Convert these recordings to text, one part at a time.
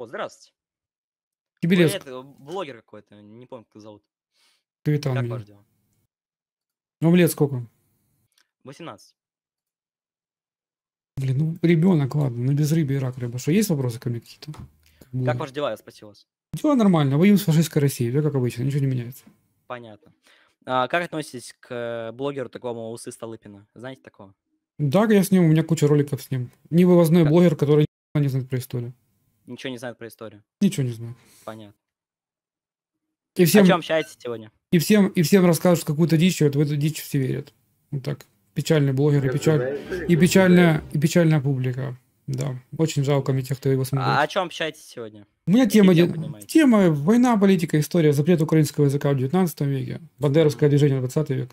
О, здравствуйте. Кибелевск. Вы, это, э, блогер какой-то, не помню, как зовут. Ты там. Как ваш дела? Вам ну, лет сколько? 18. Блин, ну ребенок, ладно, на безрыбе и рак рыба. Что, есть вопросы ко мне какие-то? Как, как ваши дела, я спросил вас. Дела нормально, воюем с фашистской Россией, все как обычно, ничего не меняется. Понятно. А как относитесь к э, блогеру такому Усы Столыпина? Знаете такого? Да, я с ним, у меня куча роликов с ним. Невывозной как? блогер, который не знает про историю. Ничего не знает про историю. Ничего не знаю. Понятно. И всем, О чем общаетесь сегодня? И всем, и всем расскажут какую-то дичь, и вот в эту дичь все верят. Вот так. Печальный блогер и, печаль... и, печальная, и печальная публика. Да, очень жалко мне тех, кто его смотрит. А о чем общаетесь сегодня? У меня тема, один. тема война, политика, история, запрет украинского языка в 19 веке, бандеровское движение в 20 век.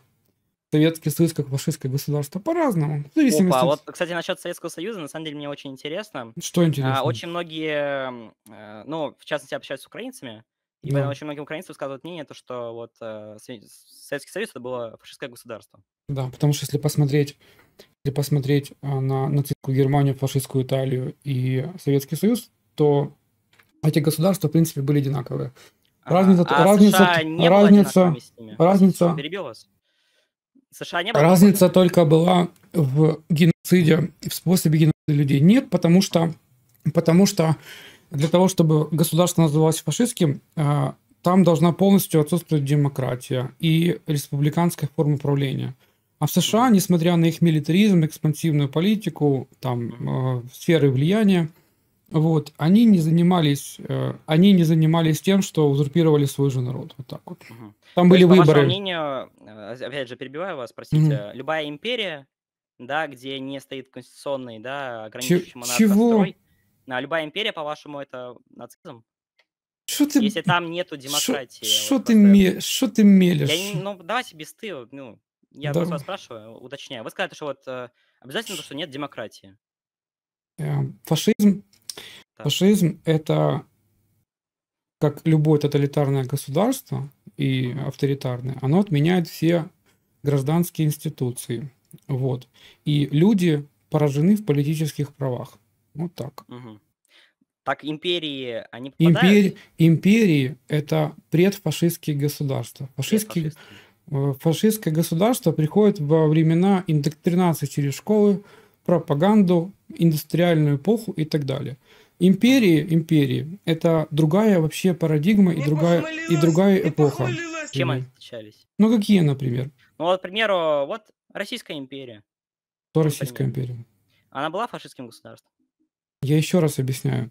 Советский Союз как фашистское государство по-разному. В зависимости. Опа, от... вот, кстати, насчет Советского Союза, на самом деле, мне очень интересно. Что интересно? А, очень многие, а, ну, в частности, общаются с украинцами, и да. очень многие украинцы высказывают мнение, то, что вот э, Советский Союз это было фашистское государство. Да, потому что если посмотреть, если посмотреть а, на нацистскую Германию, фашистскую Италию и Советский Союз, то эти государства, в принципе, были одинаковые. А, а разница, а, разница, а разница, разница, разница. США не было? Разница только была в геноциде, в способе геноцида людей. Нет, потому что, потому что для того, чтобы государство называлось фашистским, а, там должна полностью отсутствовать демократия и республиканская форма управления. А в США, несмотря на их милитаризм, экспансивную политику, там э, сферы влияния, вот, они не занимались, э, они не занимались тем, что узурпировали свой же народ, вот так вот. Угу. Там То были есть, выборы. По вашему мнению, э, опять же, перебиваю вас, простите, угу. любая империя, да, где не стоит конституционный, да, ограничивающий Ч- монарх чего? строй, любая империя, по-вашему, это нацизм? Шо ты... Если там нету демократии. Что вот ты, ме... Шо ты мелешь? Я, ну, давайте без ты, ну, я да. просто вас спрашиваю, уточняю. Вы сказали, что вот э, обязательно то, что нет демократии. Эм, фашизм так. Фашизм – это, как любое тоталитарное государство и авторитарное, оно отменяет все гражданские институции. Вот. И люди поражены в политических правах. Вот так. Угу. Так империи, они попадают? Импери... Империи – это предфашистские государства. Фашистские... Предфашистские. Э, фашистское государство приходит во времена индоктринации через школы, пропаганду, индустриальную эпоху и так далее. Империи, империи – это другая вообще парадигма и другая, и другая эпоха. Чем они отличались? Ну, какие, например? Ну, вот, к примеру, вот Российская империя. Что Российская империя? Она была фашистским государством? Я еще раз объясняю.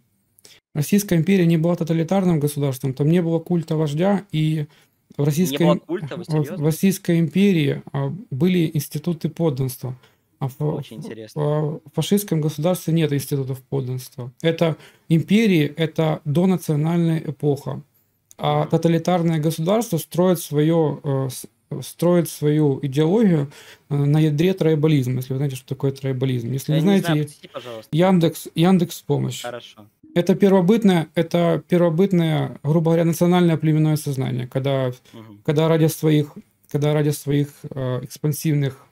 Российская империя не была тоталитарным государством, там не было культа вождя, и в Российской, не было культа, в Российской империи а, были институты подданства – а Очень в, интересно. А в фашистском государстве нет институтов подданства. Это империи, это донациональная эпоха. А тоталитарное государство строит, свое, э, строит свою идеологию э, на ядре трайбализма, если вы знаете, что такое трайбализм. Если я не знаете, не знаю, пожалуйста. Яндекс, Яндекс помощь. Хорошо. Это первобытное, это первобытное, грубо говоря, национальное племенное сознание, когда, угу. когда ради своих, когда ради своих э, экспансивных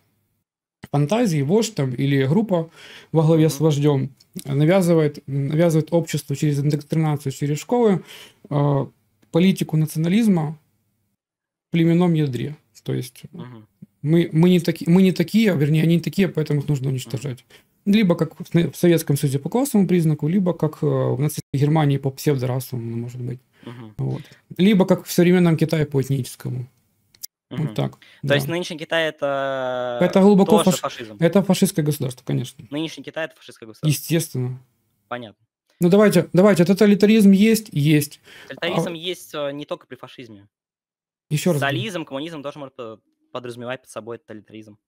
фантазии вождь там или группа во главе с вождем э, навязывает, навязывает обществу через индоктринацию, через школы э, политику национализма в племенном ядре. То есть угу. мы, мы, не таки, мы не такие, вернее, они не такие, поэтому их нужно уничтожать. Либо как в Советском Союзе по классовому признаку, либо как э, в нацистской Германии по псевдорасовому, может быть. Угу. Вот. Либо как в современном Китае по этническому. Угу. Вот так. То да. есть нынешний Китай это... Это глубоко фаш... фашизм. Это фашистское государство, конечно. Нынешний Китай это фашистское государство. Естественно. Понятно. Ну давайте, давайте, тоталитаризм есть? Есть. Тоталитаризм а... есть э, не только при фашизме. Еще раз. Социализм, коммунизм тоже может подразумевать под собой тоталитаризм.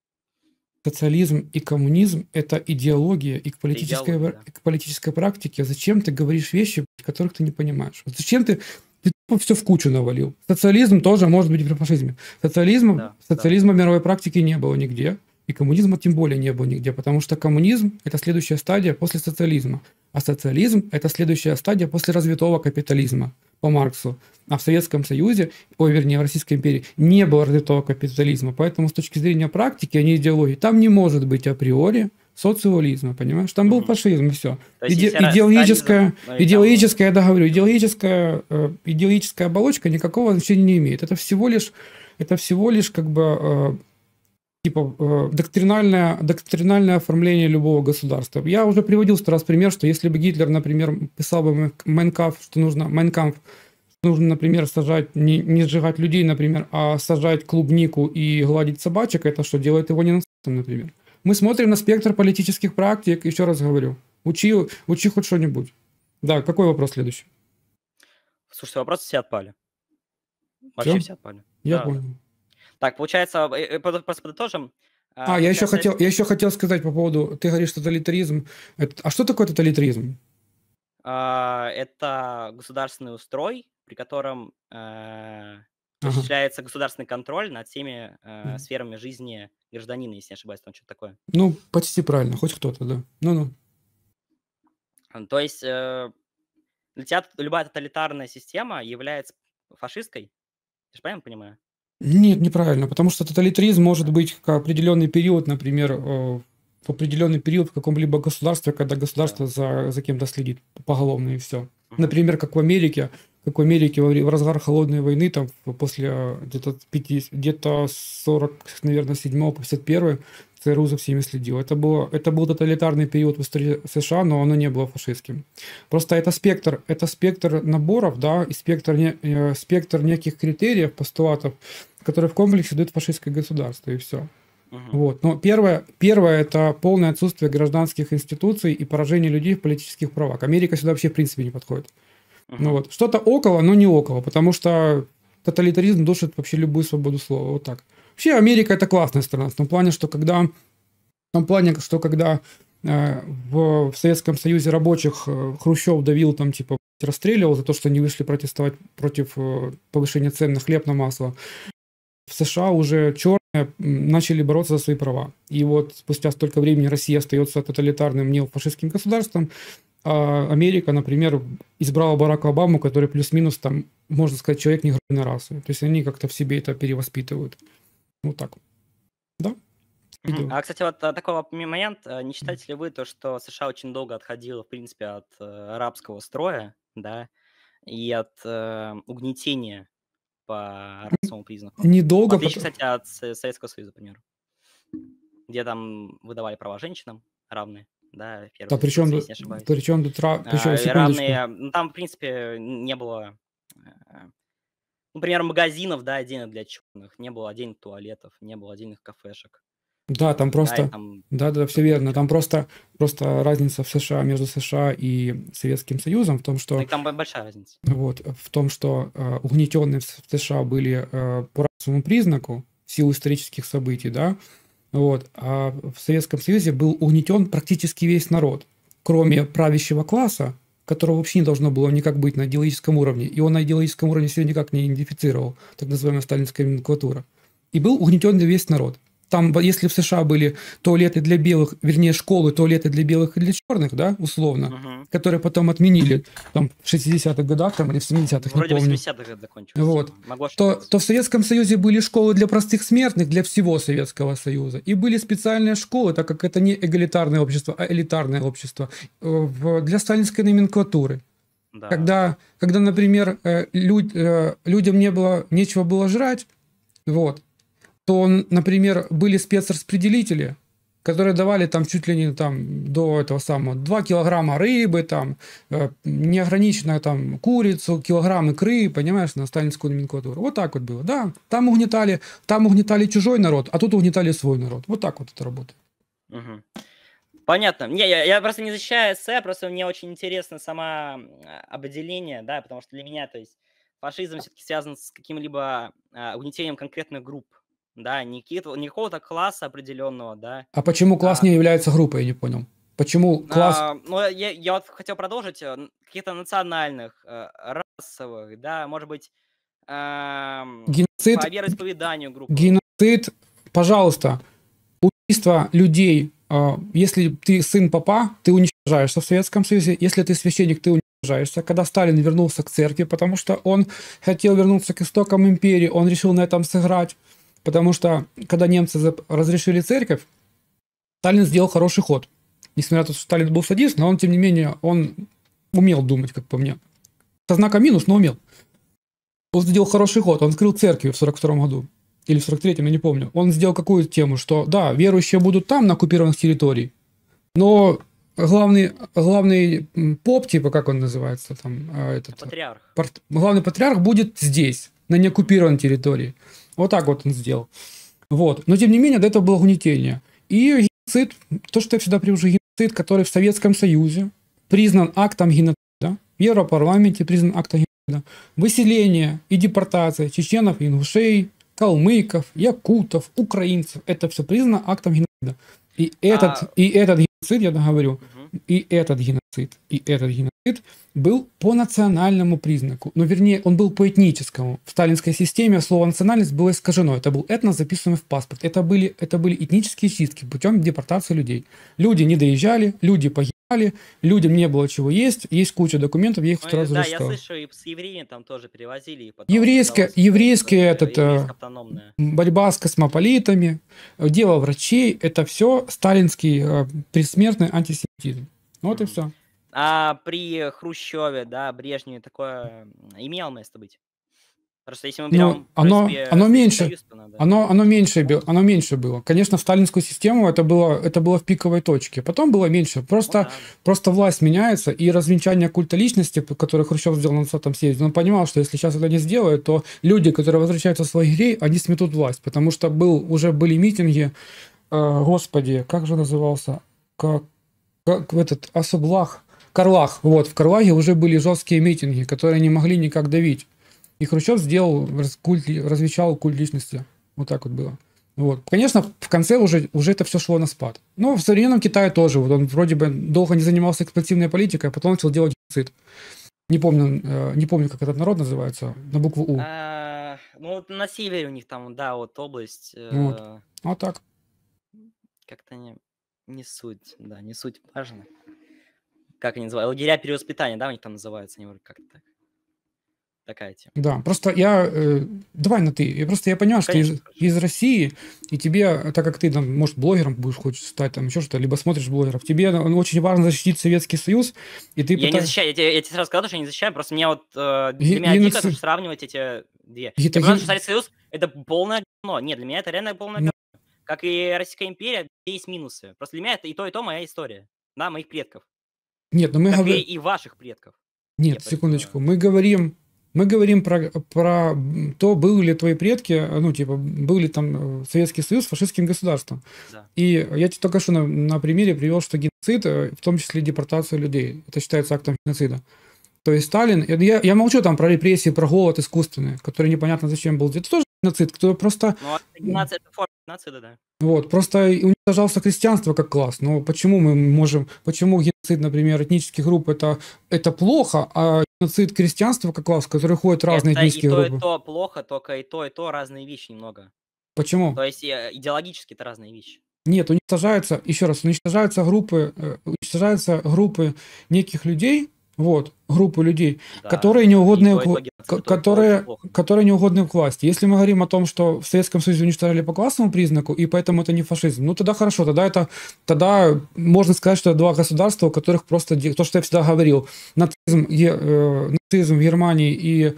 Социализм и коммунизм – это идеология и к политической, идеология, да. к политической практике. Зачем ты говоришь вещи, которых ты не понимаешь? Зачем ты ты тупо все в кучу навалил. Социализм тоже может быть при фашизме. Социализма, да, социализма да. мировой практики не было нигде, и коммунизма тем более не было нигде, потому что коммунизм – это следующая стадия после социализма, а социализм – это следующая стадия после развитого капитализма по Марксу. А в Советском Союзе, ой, вернее, в Российской империи не было развитого капитализма, поэтому с точки зрения практики, а не идеологии, там не может быть априори социализма, понимаешь? Там был фашизм, и все. Иде- идеологическая, Сталин, ну идеологическая, я договорю, идеологическая, э, идеологическая оболочка никакого значения не имеет. Это всего лишь, это всего лишь как бы э, типа э, доктринальное, доктринальное оформление любого государства. Я уже приводил сто раз пример, что если бы Гитлер, например, писал бы Майнкамп, что нужно Майнкамп, нужно, например, сажать, не, не сжигать людей, например, а сажать клубнику и гладить собачек, это что делает его не нацистом, например. Мы смотрим на спектр политических практик, еще раз говорю. Учи, учи хоть что-нибудь. Да, какой вопрос следующий? Слушайте, вопросы все отпали. Вообще все, все отпали. Я да. понял. Так, получается, э, э, просто подытожим. А, а я, еще хотел, я еще хотел сказать по поводу, ты говоришь тоталитаризм. а что такое тоталитаризм? А, это государственный устрой, при котором э, осуществляется государственный контроль над всеми э, сферами жизни гражданина, если не ошибаюсь, там что-то такое. Ну, почти правильно, хоть кто-то, да. Ну-ну. То есть э, для тебя любая тоталитарная система является фашистской? Я же правильно понимаю? Нет, неправильно, потому что тоталитаризм может быть как определенный период, например, э, в определенный период в каком-либо государстве, когда государство за, за кем-то следит поголовно и все. Например, как в Америке, как в Америке в разгар холодной войны, там после а, где-то где-то 40, наверное, 7 по 51 ЦРУ за всеми следил. Это, было, это был тоталитарный период в истории США, но оно не было фашистским. Просто это спектр, это спектр наборов, да, и спектр, не, э, спектр неких критериев, постулатов, которые в комплексе дают фашистское государство, и все. Вот. Но первое, первое – это полное отсутствие гражданских институций и поражение людей в политических правах. Америка сюда вообще в принципе не подходит. Угу. Ну, вот. Что-то около, но не около, потому что тоталитаризм душит вообще любую свободу слова. Вот так. Вообще Америка это классная страна, в том плане, что когда, в том плане, что когда э, в, Советском Союзе рабочих э, Хрущев давил там типа расстреливал за то, что не вышли протестовать против э, повышения цен на хлеб, на масло. В США уже черные начали бороться за свои права. И вот спустя столько времени Россия остается тоталитарным неофашистским государством, а Америка, например, избрала Барака Обаму, который плюс-минус там, можно сказать, человек негроидной расы. То есть они как-то в себе это перевоспитывают. Вот так. Да? Видео. А, кстати, вот а, такой момент. А, не считаете ли вы то, что США очень долго отходила, в принципе, от э, арабского строя, да, и от э, угнетения по расовому признаку? Недолго. В отличие, кстати, от Советского Союза, например, где там выдавали права женщинам равные да, первый. Да, причем, если не ошибаюсь. Причем, тра... причем равные, а, ну, там, в принципе, не было, а, ну, например, магазинов, да, отдельно для черных, не было отдельных туалетов, не было отдельных кафешек. Да, там просто, да, там... да, да, все верно, там просто, просто разница в США между США и Советским Союзом в том, что так там большая разница. Вот в том, что э, а, угнетенные в США были э, по расовому признаку в силу исторических событий, да, вот. А в Советском Союзе был угнетен практически весь народ, кроме правящего класса, которого вообще не должно было никак быть на идеологическом уровне. И он на идеологическом уровне себя никак не идентифицировал, так называемая сталинская номенклатура. И был угнетен весь народ там, если в США были туалеты для белых, вернее, школы, туалеты для белых и для черных, да, условно, угу. которые потом отменили там, в 60-х годах там, или в 70-х, Вроде не помню. 80-х закончилось. Вот. то, то в Советском Союзе были школы для простых смертных, для всего Советского Союза. И были специальные школы, так как это не эгалитарное общество, а элитарное общество, э, для сталинской номенклатуры. Да. Когда, когда, например, э, люд, э, людям не было, нечего было жрать, вот то, например, были спецраспределители, которые давали там чуть ли не там до этого самого 2 килограмма рыбы, там э, неограниченную там курицу, килограмм икры, понимаешь, на сталинскую номенклатуру. Вот так вот было, да. Там угнетали, там угнетали чужой народ, а тут угнетали свой народ. Вот так вот это работает. Угу. Понятно. Не, я, я просто не защищаю эссе, просто мне очень интересно само э, определение, да, потому что для меня, то есть, фашизм все-таки связан с каким-либо а, угнетением конкретных групп, да, не, не какого-то класса определенного, да. А почему класс а, не является группой, я не понял. Почему класс... А, ну, э, я, я вот хотел продолжить, э, каких-то национальных, э, расовых, да, может быть, а, геноцид, по вероисповеданию группы. Геноцид, пожалуйста, убийство людей, а, если ты сын папа, ты уничтожаешься в Советском Союзе, если ты священник, ты уничтожаешься. Когда Сталин вернулся к церкви, потому что он хотел вернуться к истокам империи, он решил на этом сыграть. Потому что, когда немцы разрешили церковь, Сталин сделал хороший ход. Несмотря на то, что Сталин был садист, но он, тем не менее, он умел думать, как по мне. Со знаком минус, но умел. Он сделал хороший ход. Он открыл церкви в 42 году. Или в 43-м, я не помню. Он сделал какую тему, что да, верующие будут там, на оккупированных территориях, но главный, главный поп, типа, как он называется там? А, этот, патриарх. Пар, главный патриарх будет здесь, на неоккупированной территории. Вот так вот он сделал. Вот. Но, тем не менее, до этого было гнетение. И геноцид, то, что я всегда привожу, геноцид, который в Советском Союзе признан актом геноцида, в Европарламенте признан актом геноцида, выселение и депортация чеченов, ингушей, калмыков, якутов, украинцев, это все признано актом геноцида. И этот, а... и этот геноцид, я договорю и этот геноцид, и этот геноцид был по национальному признаку. но ну, вернее, он был по этническому. В сталинской системе слово «национальность» было искажено. Это был этнос, записанный в паспорт. Это были, это были этнические чистки путем депортации людей. Люди не доезжали, люди погибли перевозили, людям не было чего есть, есть куча документов, я их ну, сразу Да, рассказал. я слышу, и с евреями там тоже перевозили. Еврейская, еврейская этот, э, борьба с космополитами, дело врачей, это все сталинский э, предсмертный антисемитизм. Вот mm и все. А при Хрущеве, да, Брежневе такое имело место быть? Просто если мы берем ну, оно, USB, оно меньше, оно, оно меньше, оно меньше было. Конечно, в сталинскую систему это было, это было в пиковой точке. Потом было меньше. Просто, ну, да. просто власть меняется и развенчание культа личности, который Хрущев сделал на 20 съезде. Он понимал, что если сейчас это не сделают, то люди, которые возвращаются в свои игры, они сметут власть, потому что был уже были митинги. Э, господи, как же назывался? Как, как этот Асаблах? Карлах, вот, в Карлаге уже были жесткие митинги, которые не могли никак давить. И Хрущев сделал культ, развечал культ личности. Вот так вот было. Вот. Конечно, в конце уже, уже это все шло на спад. Но в современном Китае тоже. Вот он вроде бы долго не занимался экспансивной политикой, а потом начал делать геноцид. Не помню, э, не помню, как этот народ называется, на букву У. А, ну, вот на севере у них там, да, вот область. Э, ну вот, э... вот так. Как-то не, не суть, да, не суть важно. Как они называют? Лагеря перевоспитания, да, у них там называются, они как-то так такая тема. Да, просто я... Э, давай на ты. Я просто я понимаю, Конечно, что ты из, из России, и тебе, так как ты, там, может, блогером будешь хочешь стать, там еще что-то, либо смотришь блогеров, тебе ну, ну, очень важно защитить Советский Союз, и ты Я пытаешь... не защищаю, я тебе, я тебе сразу сказал, что я не защищаю, просто мне вот... Э, для меня дико ну, ц... сравнивать эти две. Е- я понимаю, что Советский Союз — это полное говно. Нет, для меня это реально полное говно. Как и Российская империя, есть минусы. Просто для меня это и то, и то моя история. Да, моих предков. Нет, но мы говорим... и ваших предков. Нет, я секундочку. Понимаю. Мы говорим мы говорим про, про то, были ли твои предки, ну, типа, был ли там э, Советский Союз фашистским государством. Да. И я тебе только что на, на примере привел, что геноцид, э, в том числе депортация людей, это считается актом геноцида. То есть Сталин, я, я молчу там про репрессии, про голод искусственный, который непонятно зачем был. Это тоже геноцид, кто просто... Ну, это а геноцид, это форма Нация, да-да. Вот, просто уничтожался крестьянство как класс. Но почему мы можем, почему геноцид, например, этнических групп это, это плохо, а геноцид крестьянства как класс, в который ходят разные это этнические и то, группы? и то плохо, только и то, и то разные вещи немного. Почему? То есть э, идеологически это разные вещи. Нет, уничтожаются, еще раз, уничтожаются группы, э, уничтожаются группы неких людей, вот, группу людей, да. которые неугодные, вла... которые, которые неугодны к власти. Если мы говорим о том, что в Советском Союзе уничтожали по классовому признаку, и поэтому это не фашизм, ну тогда хорошо, тогда это, тогда можно сказать, что это два государства, у которых просто, то, что я всегда говорил, нацизм, э, нацизм в Германии и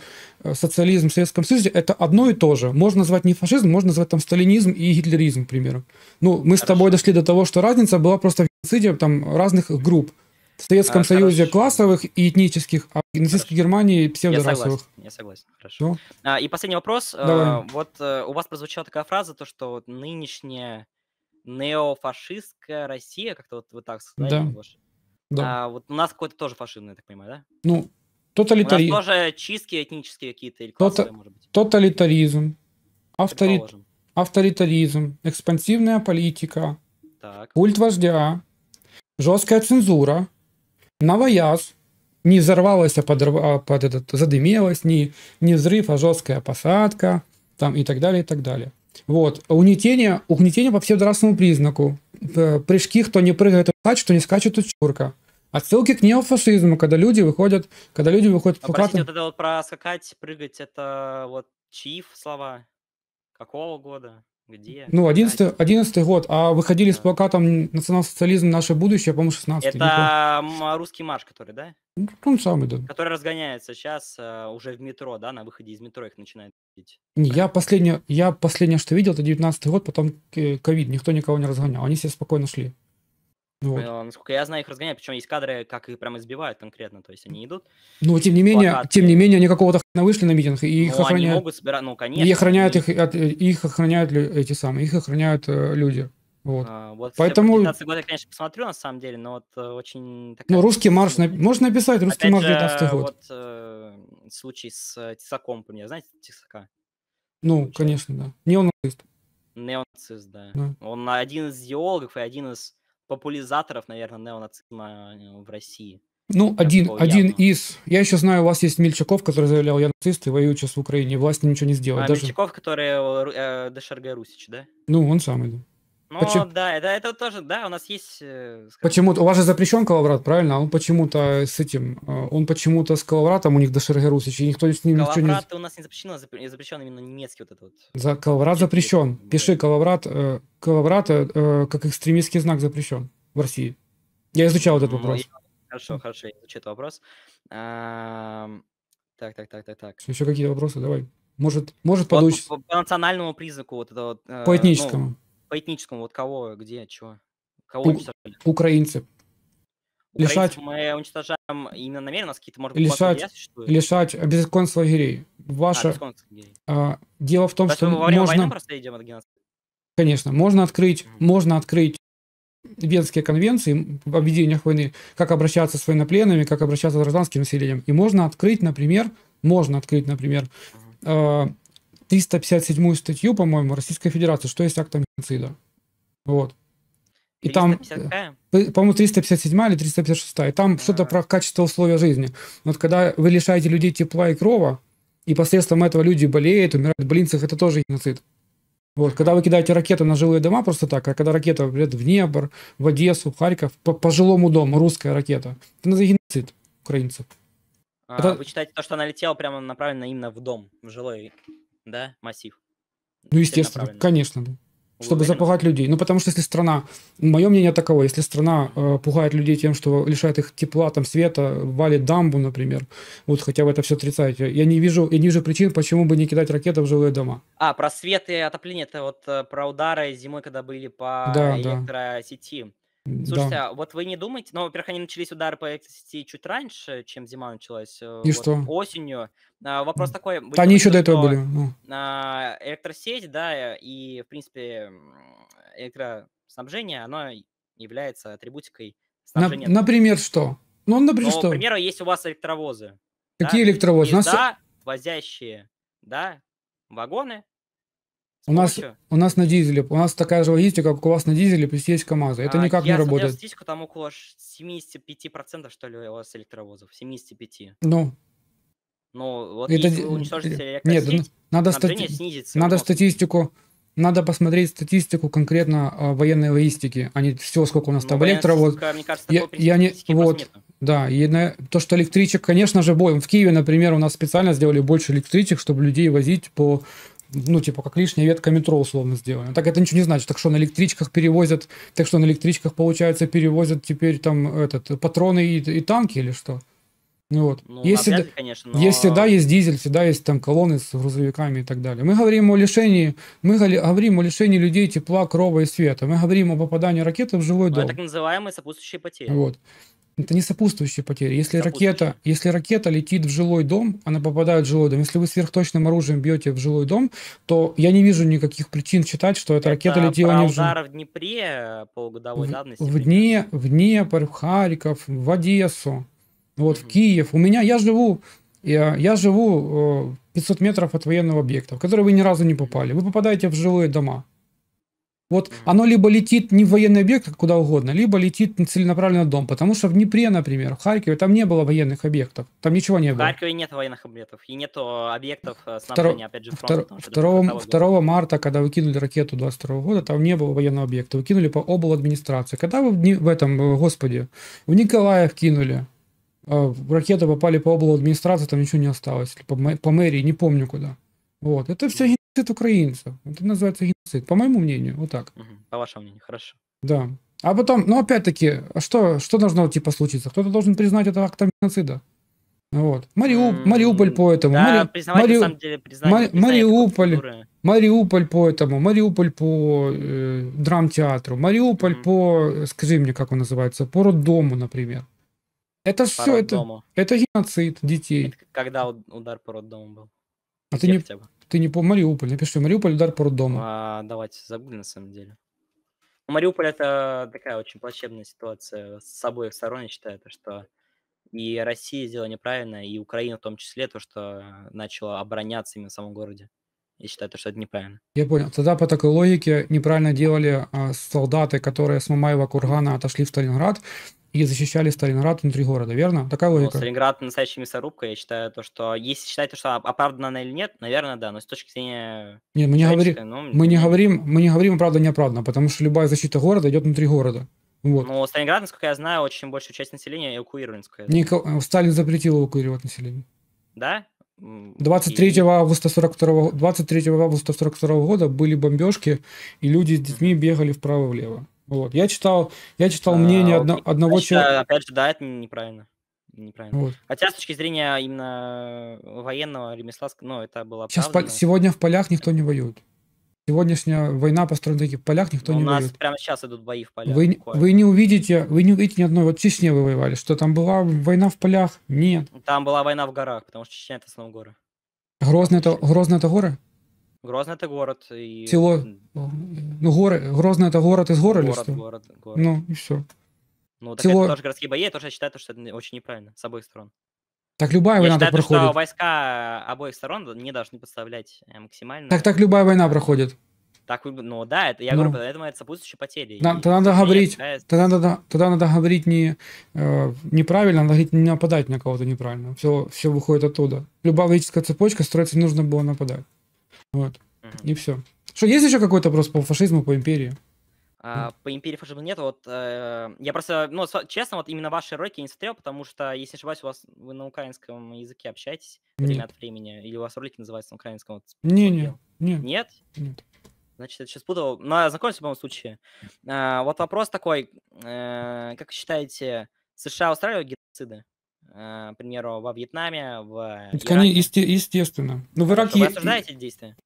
э, социализм в Советском Союзе, это одно и то же. Можно назвать не фашизм, можно назвать там сталинизм и гитлеризм, к примеру. Ну, мы хорошо. с тобой дошли до того, что разница была просто в геноциде там разных групп. В Советском а, Союзе хорош... классовых и этнических, а в нацистской Германии псевдорасовых. Я согласен, я согласен. хорошо. А, и последний вопрос. А, Давай. А, вот а, у вас прозвучала такая фраза, то, что нынешняя неофашистская Россия, как-то вот вы так сказали, да. Да. А, вот у нас какой-то тоже фашизм, я так понимаю, да? Ну, тоталитаризм. У нас тоже чистки этнические какие-то или классовые, Тота... может быть. Тоталитаризм, автори... авторитаризм, экспансивная политика, так. культ вождя, жесткая цензура, новояз не взорвалась, а, подорв... А под этот, задымелась, не, не взрыв, а жесткая посадка, там и так далее, и так далее. Вот. Угнетение, угнетение по псевдорасному признаку. Прыжки, кто не прыгает, плачет, кто не скачет, чурка. Отсылки к неофашизму, когда люди выходят, когда люди выходят а по простите, вот это вот про скакать, прыгать, это вот чьи слова? Какого года? Где? Ну, 11, 11 год, а выходили да. с плакатом «Национал-социализм – наше будущее», по-моему, 16 Это русский марш, который, да? Ну, он самый, да. Который разгоняется сейчас э, уже в метро, да, на выходе из метро их начинают видеть. Не, я последнее, я последнее, что видел, это 19 год, потом э, ковид, никто никого не разгонял, они все спокойно шли. Вот. Насколько я знаю, их разгоняют, причем есть кадры, как их прям избивают конкретно, то есть они идут. Ну, тем не менее, плакаты. тем не менее, они какого-то хрена вышли на митинг, и их ну, охраняют. Они могут собирать, ну, конечно. И охраняют и... их, от, э, их охраняют эти самые, их охраняют э, люди. Вот. А, вот Поэтому... Я конечно, посмотрю, на самом деле, но вот э, очень... Такая... Ну, русский марш, на... можно написать русский Опять марш 19 год. вот э, случай с э, Тесаком, у меня, знаете, Тесака? Ну, Получается. конечно, да. Неонацист. Неонацист, да. да. Он один из геологов и один из популяризаторов, наверное, неонацизма э, в России. Ну, один, один из. Я еще знаю, у вас есть Мельчаков, который заявлял, я нацист и воюю сейчас в Украине. Власть ничего не сделает. А, даже... Мельчаков, который э, э Дешарга Русич, да? Ну, он самый, да. Ну, Почему? да, это, это тоже, да, у нас есть... Э, почему-то, у вас же запрещен коловрат, правильно? А он почему-то с этим, э, он почему-то с коловратом у них до Шергеру Русич, и никто с ним ничего не... Коловрат у нас не запрещен, а запрещен именно немецкий вот этот вот. За, коловрат запрещен. Пиши коловрат, э, коловрат э, э, как экстремистский знак запрещен в России. Я изучал этот ну, вопрос. Хорошо, хорошо, я изучу этот вопрос. Так, так, так, так, так. Еще какие-то вопросы, давай. Может, может подучить. По, национальному признаку вот этого... По этническому. Ну, по этническому, вот кого, где, чего? Кого уничтожали? Украинцы. Украинцев лишать... мы уничтожаем именно намеренно, у нас какие-то, может лишать, лишать без концлагерей. Ваше... А, А, дело в том, Потому что, что можно... просто идем от геноцида. Конечно, можно открыть, mm-hmm. можно открыть Венские конвенции об обведениях войны, как обращаться с военнопленными, как обращаться с гражданским населением. И можно открыть, например, можно открыть, например, 357 статью, по-моему, Российской Федерации, что есть актом геноцида. Вот. И 355? там, э, по-моему, 357 или 356, и там а. что-то про качество условия жизни. Вот когда вы лишаете людей тепла и крова, и посредством этого люди болеют, умирают в больницах, это тоже геноцид. Вот, когда вы кидаете ракеты на жилые дома просто так, а когда ракета блядь, в Небр, в Одессу, в Харьков, по, по жилому дому, русская ракета, это называется геноцид украинцев. А, это... Вы считаете то, что она летела прямо направлена именно в дом, в жилой? да, массив. Ну, естественно, конечно, да. Чтобы Вы запугать людей. Ну, потому что если страна, мое мнение таково, если страна э, пугает людей тем, что лишает их тепла, там, света, валит дамбу, например, вот хотя бы это все отрицаете, я не вижу, я не вижу причин, почему бы не кидать ракеты в жилые дома. А, про свет и отопление, это вот э, про удары зимой, когда были по да, электросети. Да. Слушайте, да. А вот вы не думаете, ну, во-первых, они начались удары по эксити чуть раньше, чем зима началась. Э, и вот что? Осенью. А, вопрос такой. Да они еще до этого были. Ну. А, Электросеть, да, и, в принципе, электроснабжение, оно является атрибутикой снабжения. На, например, что? Ну, например, Но, ну, что? Например, есть у вас электровозы. Какие да? электровозы? Езда, Нас... возящие, да, вагоны, у нас, у нас на дизеле, у нас такая же логистика, как у вас на дизеле, плюс есть КАМАЗы. Это а, никак не работает. Я статистику, там около 75% что ли у вас электровозов, 75. Ну, ну, вот это... если вы уничтожите э, Нет, сеть, надо, стати... снизится, надо статистику надо посмотреть статистику конкретно э, военной логистики, а не все, сколько у нас ну, там электровоз. Мне кажется, я, я не, вот, да, и на, то, что электричек, конечно же, бой. В Киеве, например, у нас специально сделали больше электричек, чтобы людей возить по ну, типа, как лишняя ветка метро условно сделана. Так это ничего не значит. Так что на электричках перевозят, так что на электричках, получается, перевозят теперь там этот, патроны и, и танки или что? Ну вот. Ну, если, обряд, да, конечно, но... если да, есть дизель, всегда есть там колонны с грузовиками и так далее. Мы говорим о лишении, мы говорим о лишении людей тепла, крова и света. Мы говорим о попадании ракеты в живой дом. Ну, это так называемые сопутствующие потери. Вот. Это не сопутствующие потери. Если ракета, если ракета летит в жилой дом, она попадает в жилой дом. Если вы сверхточным оружием бьете в жилой дом, то я не вижу никаких причин считать, что эта ракета это летела не в жилой. в Днепре э, полугодовой в, давности. В, Дне, в Днепр, в Харьков, в Одессу, вот, mm в Киев. У меня, я живу, я, я живу 500 э, метров от военного объекта, в который вы ни разу не попали. Вы попадаете в жилые дома. Вот оно либо летит не в военный объект, куда угодно, либо летит целенаправленно в дом. Потому что в Днепре, например, в Харькове, там не было военных объектов. Там ничего не было. В Харькове нет военных объектов. И нет объектов э, снабжения, опять же, фронта, втор... 2, 2 марта, когда выкинули ракету 22 года, там не было военного объекта. Выкинули по обл. администрации. Когда вы в, в этом, э, господи, в Николаев кинули, э, ракеты попали по обл. администрации, там ничего не осталось. По, по мэрии, не помню куда. Вот. Это все геноцид украинцев. Это называется геноцид. По моему мнению, вот так. По вашему мнению, хорошо. Да. А потом, ну опять-таки, а что, что должно типа случиться? Кто-то должен признать это актом геноцида. Вот. Мариуп, mm, Мариуполь по этому. Да, Мари... признавать на самом деле признать, Мари... признать Мариуполь, Мариуполь по этому, Мариуполь по э, драмтеатру, Мариуполь mm. по, э, скажи мне, как он называется, по роддому, например. Это по все, это, это геноцид детей. Это когда удар по роддому был? А ты не... хотя бы? Ты не по Мариуполь, напиши. Мариуполь удар по роддому. А, давайте, забыли на самом деле. Ну, Мариуполь это такая очень плачевная ситуация с обоих сторон, я считаю, то, что и Россия сделала неправильно, и Украина в том числе, то, что начала обороняться именно в самом городе. Я считаю, что это неправильно. Я понял. Тогда по такой логике неправильно делали а, солдаты, которые с Мамаева кургана отошли в Сталинград и защищали Сталинград внутри города, верно? Такая ну, логика. Ну, Сталинград настоящая мясорубка, я считаю, то, что если считаете, что оправдано или нет, наверное, да, но с точки зрения... Нет, мы не, говори... ну, мы не, ну. говорим, мы не говорим правда не неоправданно, потому что любая защита города идет внутри города. Вот. Ну, Сталинград, насколько я знаю, очень большую часть населения эвакуировали. Никол... Сталин запретил эвакуировать население. Да? 23 и... августа 42 23 августа 42 года были бомбежки, и люди с детьми бегали вправо влево. Вот. Я читал, я читал а, мнение одно, одного человека. Опять же, да, это неправильно. неправильно. Вот. Хотя с точки зрения именно военного ремесла, ну, это было Сейчас по- сегодня в полях никто не воюет. Сегодняшняя война построена на таких полях, никто Но ну, не У нас воюет. прямо сейчас идут бои в полях. Вы, вы не увидите, вы не увидите ни одной. Вот в Чечне вы воевали, что там была война в полях? Нет. Там была война в горах, потому что Чечня это основном горы. Грозно это, Грозно это горы? Грозно это город. И... Село, ну горы, Грозно это город из горы город, или что? Город, город. Ну и все. Ну, так Село... это тоже городские бои, я тоже считаю, что это очень неправильно, с обоих сторон. Так любая война считаю, так проходит. Что войска э, обоих сторон не должны подставлять э, максимально. Так так любая война проходит. Так, ну да, это я ну, говорю, поэтому это сопутствующие потери. Да, тогда надо говорить, считаю... тогда надо, тогда надо говорить не э, неправильно, надо говорить не нападать на кого-то неправильно. Все, все выходит оттуда. Любая логическая цепочка строится, нужно было нападать. Вот. Угу. И все. Что, есть еще какой-то вопрос по фашизму, по империи? А, по империи фашизма нет. Вот э, я просто, ну, честно, вот именно ваши ролики не смотрел, потому что, если не ошибаюсь, у вас вы на украинском языке общаетесь нет. время от времени, или у вас ролики называются на украинском? Вот, не, не, не, нет. Нет? Значит, это сейчас путал. Но ну, а знакомься в любом случае. А, вот вопрос такой. Э, как вы считаете, США устраивают геноциды? Э, к примеру, во Вьетнаме, в э, Ираке. Конечно, есте- естественно. Но ну, в Ираке... Вы осуждаете действия?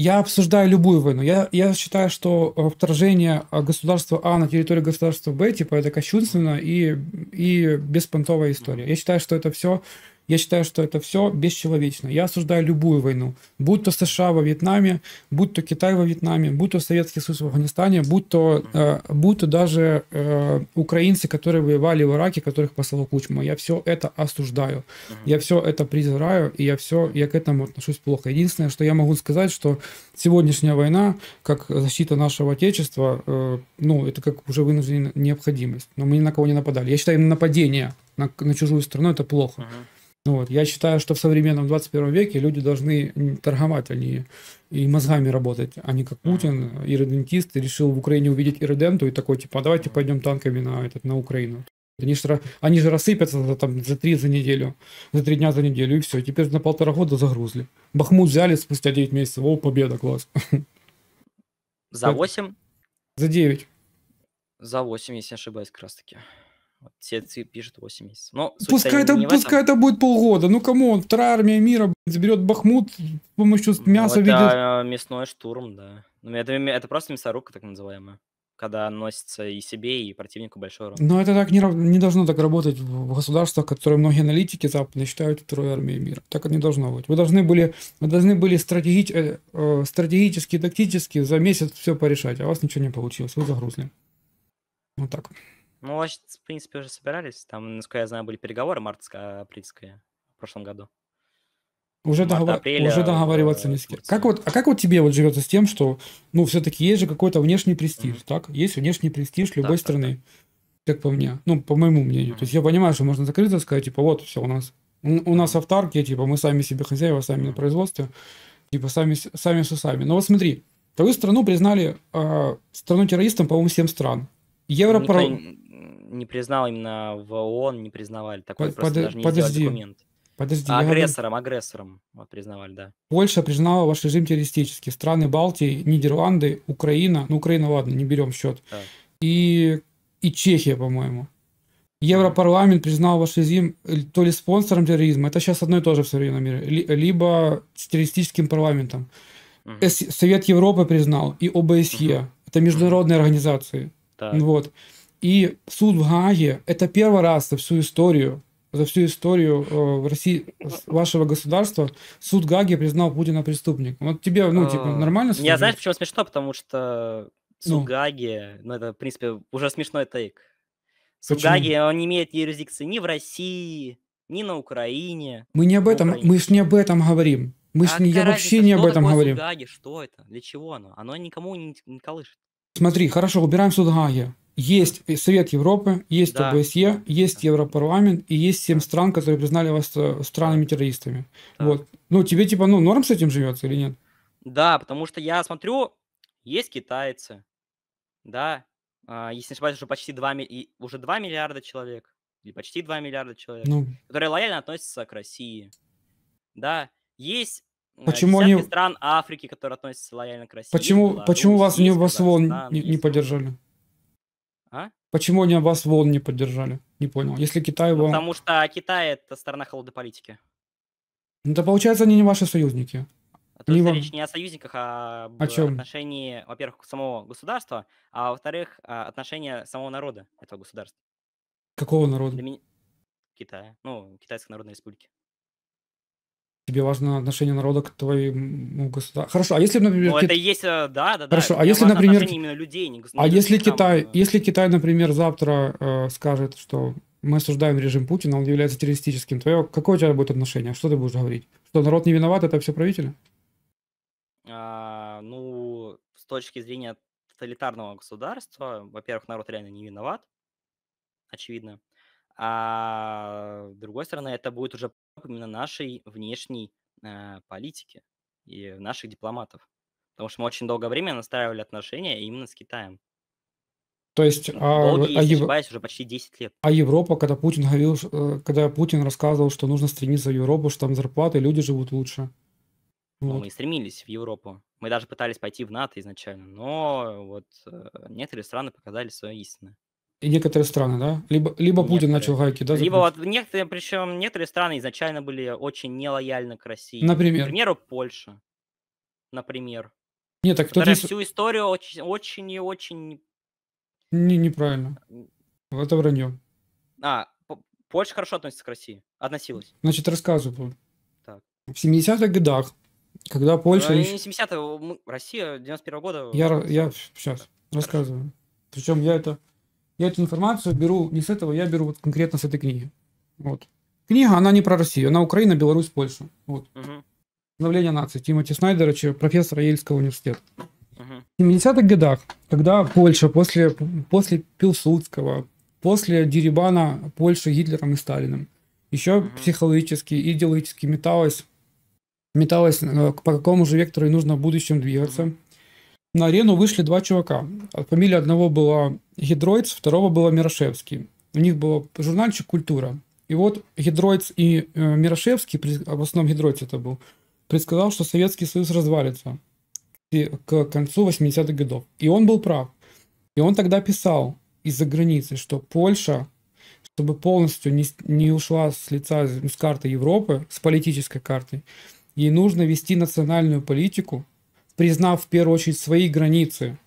Я обсуждаю любую войну. Я, я считаю, что э, вторжение э, государства А на территорию государства Б, типа, это кощунственно и, и беспонтовая история. Я считаю, что это все я считаю, что это все бесчеловечно. Я осуждаю любую войну. Будь то США во Вьетнаме, будь то Китай во Вьетнаме, будь то Советский Союз в Афганистане, будь то, э, будь то даже э, украинцы, которые воевали в Ираке, которых послал Кучма. Я все это осуждаю. Я все это презираю, и я все, я к этому отношусь плохо. Единственное, что я могу сказать, что сегодняшняя война, как защита нашего Отечества, э, ну, это как уже вынужденная необходимость. Но мы ни на кого не нападали. Я считаю, нападение на, на чужую страну это плохо. Uh-huh. Ну вот. Я считаю, что в современном 21 веке люди должны торговать, они а и мозгами работать, а не как Путин, иродентист, решил в Украине увидеть ироденту и такой, типа, «А давайте пойдем танками на, этот, на Украину. Они же, они же рассыпятся за, там, за три за неделю, за три дня за неделю, и все. Теперь на полтора года загрузли. Бахмут взяли спустя 9 месяцев. О, победа, класс. За 8? За 9. За 8, если не ошибаюсь, как раз таки. Все пишут 8 месяцев. Но пускай это, пускай это будет полгода. Ну, кому он? Вторая армия мира заберет Бахмут с помощью ну, мяса ну, это видит. Э, мясной штурм, да. Ну, это, это просто мясорубка, так называемая. Когда носится и себе, и противнику большой урон. Но это так не, не должно так работать в государствах, которые многие аналитики западные считают второй армией мира. Так это не должно быть. Вы должны были, вы должны были стратегич, э, э, стратегически, тактически за месяц все порешать, а у вас ничего не получилось. Вы загрузли. Вот так. Ну, вообще в принципе, уже собирались. Там, насколько я знаю, были переговоры марта-апрельские в прошлом году. Уже, Марта, договор... апреля, уже э, договариваться э, не с кем. Как вот, а как вот тебе вот живется с тем, что, ну, все-таки есть же какой-то внешний престиж, mm-hmm. так? Есть внешний престиж любой так, страны, так, так. как по мне, ну, по моему мнению. Mm-hmm. То есть я понимаю, что можно закрыться и сказать, типа, вот, все, у нас, у нас автарки, типа, мы сами себе хозяева, сами на производстве, типа, сами, сами с сами Но вот смотри, твою страну признали э, а, страну-террористом, по-моему, 7 стран. Ну, Европарламент не признал именно в ООН, не признавали такой, под, просто под, даже не подожди, документ. Подожди. А агрессором, говорю... агрессором вот, признавали, да. Польша признала ваш режим террористический. Страны Балтии, Нидерланды, Украина, ну Украина, ладно, не берем счет. И, и Чехия, по-моему. Европарламент признал ваш режим э, то ли спонсором терроризма, это сейчас одно и то же в современном мире, либо с террористическим парламентом. Угу. Совет Европы признал и ОБСЕ, угу. это международные организации. Так. Вот. И суд в Гааге – это первый раз за всю историю, за всю историю э, России, вашего государства суд Гаги признал Путина преступником. Вот тебе, ну, типа, а, нормально? Я знаешь, почему смешно? Потому что суд ну. Гаги, ну, это, в принципе, уже смешной тейк. Суд Почему? Гаги, он не имеет юрисдикции ни в России, ни на Украине. Мы не об этом, мы ж не об этом говорим. Мы ж а не, я вообще не об этом говорим. Суд Гаги, что это? Для чего оно? Оно никому не, не колышет. Смотри, хорошо, убираем суд Гаги. Есть Совет Европы, есть да. ОБСЕ, есть Европарламент и есть семь стран, которые признали вас э, странами-террористами. Да. Вот. Ну, тебе типа, ну, норм с этим живется или нет? Да, потому что я смотрю, есть китайцы, да, а, если не ошибаюсь, уже почти 2, уже 2 миллиарда человек, или почти 2 миллиарда человек, ну. которые лояльно относятся к России. Да, есть э, Почему они... стран Африки, которые относятся лояльно к России. Почему, почему вас не, вас ООН не, не поддержали? А? Почему они вас волн не поддержали? Не понял. Если Китай вам... Потому что Китай – это сторона холодной политики. Ну, да получается, они не ваши союзники. То есть не... речь не о союзниках, а о чем? отношении, во-первых, самого государства, а во-вторых, а, отношения самого народа этого государства. Какого народа? Для меня... Китая. Ну, Китайской Народной Республики тебе важно отношение народа к твоему ну, государству. Хорошо, а если, например... Ну, это Кит... есть, э, да, да, Хорошо, да, а если, например... Именно людей, не а если Китай, да. Э, если Китай, например, завтра э, скажет, что мы осуждаем режим Путина, он является террористическим, твое, какое у тебя будет отношение? Что ты будешь говорить? Что народ не виноват, это все правители? А, ну, с точки зрения тоталитарного государства, во-первых, народ реально не виноват, очевидно. А с другой стороны, это будет уже именно нашей внешней э, политики и наших дипломатов. Потому что мы очень долгое время настраивали отношения именно с Китаем. То есть, а, Долгие, а, если а ошибаюсь, уже почти 10 лет. А Европа, когда Путин говорил, э, когда Путин рассказывал, что нужно стремиться в Европу, что там зарплаты, люди живут лучше. Ну, вот. Ну, мы и стремились в Европу. Мы даже пытались пойти в НАТО изначально, но вот э, некоторые страны показали свое истинное. И некоторые страны, да? Либо, либо Путин некоторые. начал гайки, да? Либо вот некоторые, причем некоторые страны изначально были очень нелояльны к России. Например? К примеру, Польша, например. Нет, так кто здесь... всю историю очень, очень и очень... Не, неправильно. Это вранье. А, Польша хорошо относится к России. Относилась. Значит, рассказываю. Так. В 70-х годах, когда Польша... Ну, не 70-е, Россия 91-го года. Я, я сейчас хорошо. рассказываю. Причем я это я эту информацию беру не с этого, я беру вот конкретно с этой книги. Вот. Книга, она не про Россию, она Украина, Беларусь, Польша. Вот. Угу. нации Тимоти Снайдера, профессора Ельского университета. В 70-х годах, когда Польша после, после Пилсудского, после Дерибана Польши Гитлером и Сталиным, еще психологически и идеологически металась, металась, э, по какому же вектору и нужно в будущем двигаться на арену вышли два чувака. Фамилия одного была Гидроидс, второго была Мирошевский. У них был журнальчик «Культура». И вот Гидроидс и э, Мирошевский, а в основном Гидроидс это был, предсказал, что Советский Союз развалится к концу 80-х годов. И он был прав. И он тогда писал из-за границы, что Польша, чтобы полностью не, не ушла с лица, с карты Европы, с политической карты, ей нужно вести национальную политику, признав в первую очередь свои границы,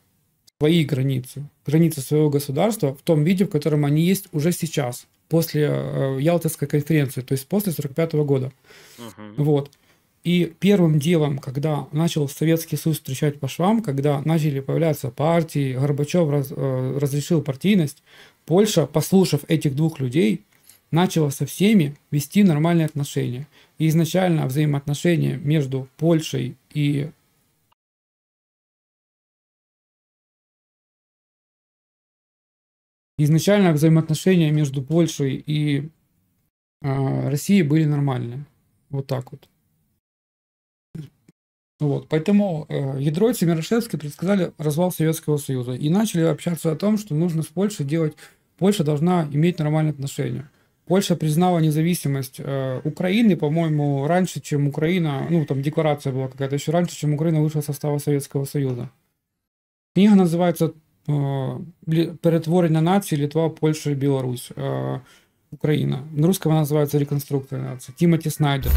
свои границы, границы своего государства в том виде, в котором они есть уже сейчас, после э, Ялтинской конференции, то есть после 1945 года. Угу. Вот. И первым делом, когда начал Советский Союз встречать по швам, когда начали появляться партии, Горбачев раз, э, разрешил партийность, Польша, послушав этих двух людей, начала со всеми вести нормальные отношения. И изначально взаимоотношения между Польшей и изначально взаимоотношения между Польшей и э, Россией были нормальные. Вот так вот. Вот, поэтому э, Ядро и предсказали развал Советского Союза и начали общаться о том, что нужно с Польшей делать, Польша должна иметь нормальные отношения. Польша признала независимость э, Украины, по-моему, раньше, чем Украина, ну там декларация была какая-то еще раньше, чем Украина вышла из состава Советского Союза. Книга называется перетворення нації Літва, Польща, Білорусь, Україна. На русском вона називається реконструкція нації. Тімоті Снайдер.